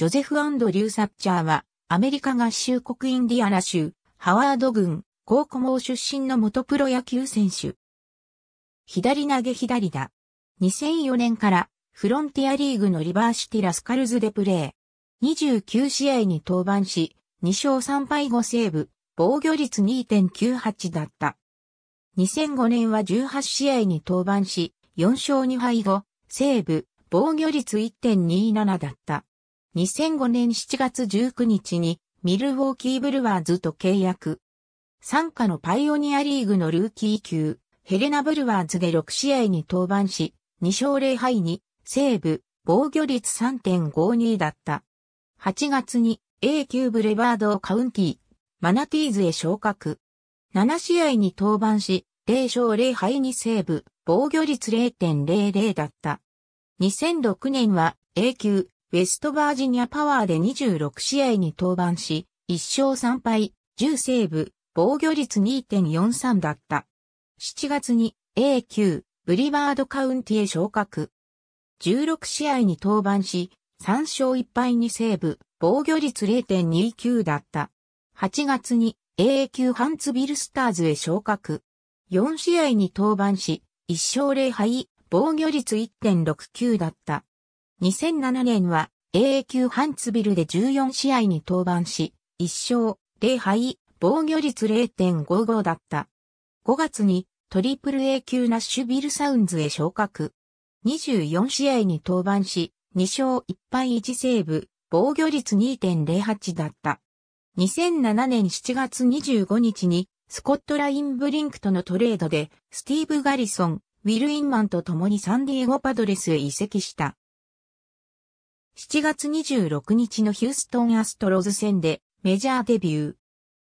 ジョゼフ・アンドリュー・サッチャーは、アメリカ合衆国インディアナ州、ハワード郡、高校網出身の元プロ野球選手。左投げ左だ。2004年からフロンティアリーグのリバーシティラスカルズでプレー。29試合に登板し、2勝3敗5セーブ、防御率2.98だった。2005年は18試合に登板し、4勝2敗5、セーブ、防御率1.27だった。2005年7月19日にミルウォーキーブルワーズと契約。参加のパイオニアリーグのルーキー級、ヘレナブルワーズで6試合に登板し、2勝0敗に、西部、防御率3.52だった。8月に A 級ブレバードカウンティ、マナティーズへ昇格。7試合に登板し、0勝0敗に西部、防御率0.00だった。2006年は A 級ウェストバージニアパワーで26試合に登板し、1勝3敗、10セーブ、防御率2.43だった。7月に A 級ブリバードカウンティへ昇格。16試合に登板し、3勝1敗2セーブ、防御率0.29だった。8月に A 級ハンツビルスターズへ昇格。4試合に登板し、1勝0敗、防御率1.69だった。2007年は AA 級ハンツビルで14試合に登板し、1勝0敗、防御率0.55だった。5月にトリプル A 級ナッシュビルサウンズへ昇格。24試合に登板し、2勝1敗1セーブ、防御率2.08だった。2007年7月25日にスコット・ラインブリンクとのトレードでスティーブ・ガリソン、ウィル・インマンと共にサンディエゴ・パドレスへ移籍した。7月26日のヒューストンアストロズ戦でメジャーデビュ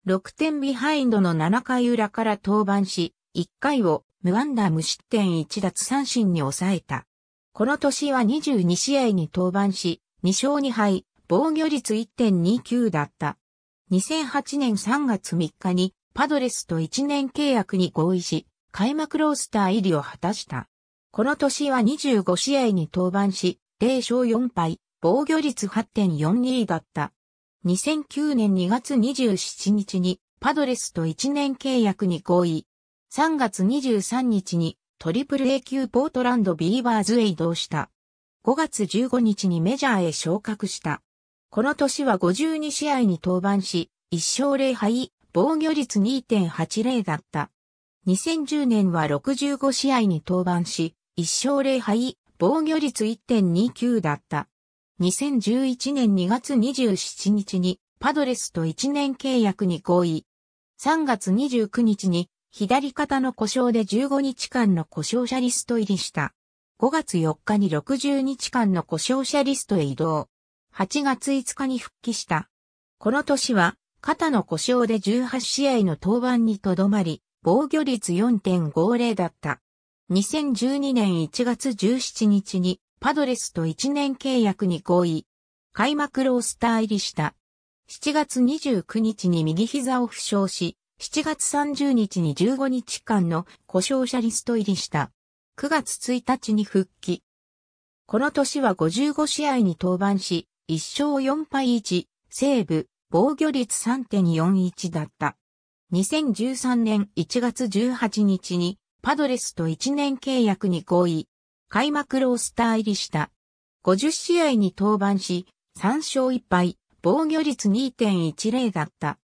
ー。6点ビハインドの7回裏から登板し、1回を無安打無失点1奪三振に抑えた。この年は22試合に登板し、2勝2敗、防御率1.29だった。2008年3月3日にパドレスと1年契約に合意し、開幕ロースター入りを果たした。この年は25試合に登板し、0勝4敗、防御率8.42だった。2009年2月27日にパドレスと1年契約に合意。3月23日にトリプル A 級ポートランドビーバーズへ移動した。5月15日にメジャーへ昇格した。この年は52試合に登板し、1勝0敗、防御率2.80だった。2010年は65試合に登板し、1勝0敗、防御率1.29だった。2011年2月27日にパドレスと1年契約に合意。3月29日に左肩の故障で15日間の故障者リスト入りした。5月4日に60日間の故障者リストへ移動。8月5日に復帰した。この年は肩の故障で18試合の登板にとどまり、防御率4.50だった。2012年1月17日にパドレスと1年契約に合意。開幕ロースター入りした。7月29日に右膝を負傷し、7月30日に15日間の故障者リスト入りした。9月1日に復帰。この年は55試合に登板し、1勝4敗1、セーブ、防御率3.41だった。2013年1月18日にパドレスと1年契約に合意。開幕ロースター入りした。50試合に登板し、3勝1敗、防御率2.10だった。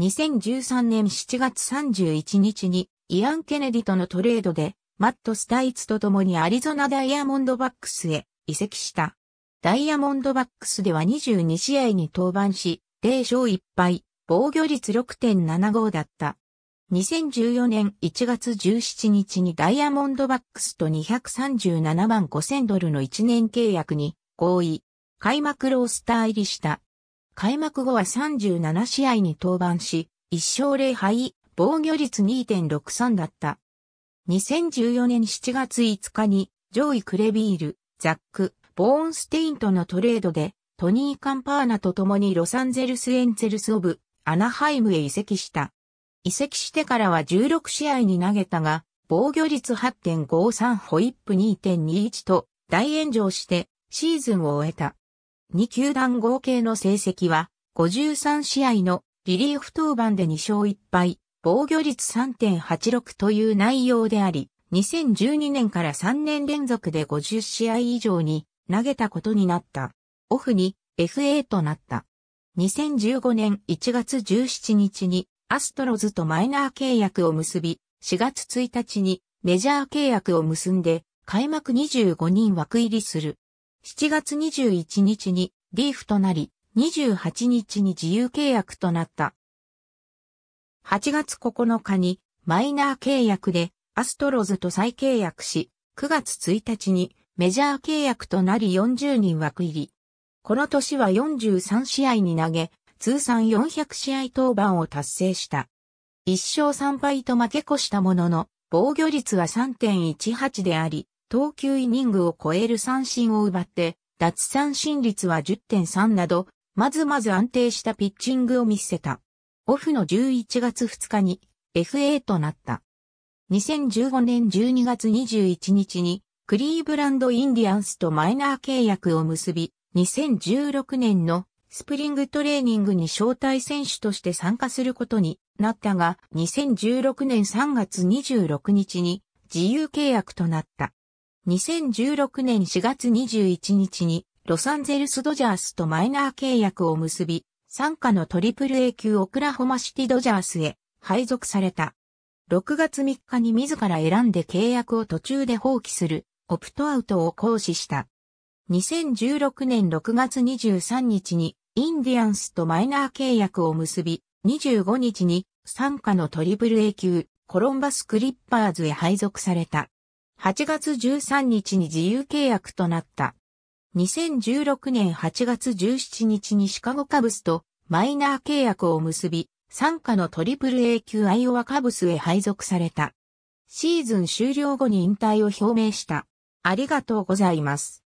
2013年7月31日にイアン・ケネディとのトレードでマット・スタイツと共にアリゾナダイヤモンドバックスへ移籍した。ダイヤモンドバックスでは22試合に登板し、0勝1敗、防御率6.75だった。2014年1月17日にダイヤモンドバックスと237万5000ドルの1年契約に合意、開幕ロースター入りした。開幕後は37試合に登板し、1勝0敗、防御率2.63だった。2014年7月5日に、ジョイ・クレビール、ザック、ボーンステインとのトレードで、トニー・カンパーナと共にロサンゼルス・エンゼルス・オブ、アナハイムへ移籍した。移籍してからは16試合に投げたが、防御率8.53ホイップ2.21と大炎上してシーズンを終えた。2球団合計の成績は53試合のリリーフ登板で2勝1敗、防御率3.86という内容であり、2012年から3年連続で50試合以上に投げたことになった。オフに FA となった。2015年1月17日にアストロズとマイナー契約を結び、4月1日にメジャー契約を結んで、開幕25人枠入りする。7月21日にリーフとなり、28日に自由契約となった。8月9日にマイナー契約でアストロズと再契約し、9月1日にメジャー契約となり40人枠入り。この年は43試合に投げ、通算400試合登板を達成した。1勝3敗と負け越したものの、防御率は3.18であり、投球イニングを超える三振を奪って、脱三振率は10.3など、まずまず安定したピッチングを見せた。オフの11月2日に FA となった。2015年12月21日にクリーブランドインディアンスとマイナー契約を結び、2016年のスプリングトレーニングに招待選手として参加することになったが、2016年3月26日に自由契約となった。2016年4月21日にロサンゼルスドジャースとマイナー契約を結び、参加のトリプル A 級オクラホマシティドジャースへ配属された。6月3日に自ら選んで契約を途中で放棄するオプトアウトを行使した。2016年6月23日にインディアンスとマイナー契約を結び、25日に参加のトリプル A 級コロンバスクリッパーズへ配属された。8月13日に自由契約となった。2016年8月17日にシカゴカブスとマイナー契約を結び、参加のトリプル A 級アイオワカブスへ配属された。シーズン終了後に引退を表明した。ありがとうございます。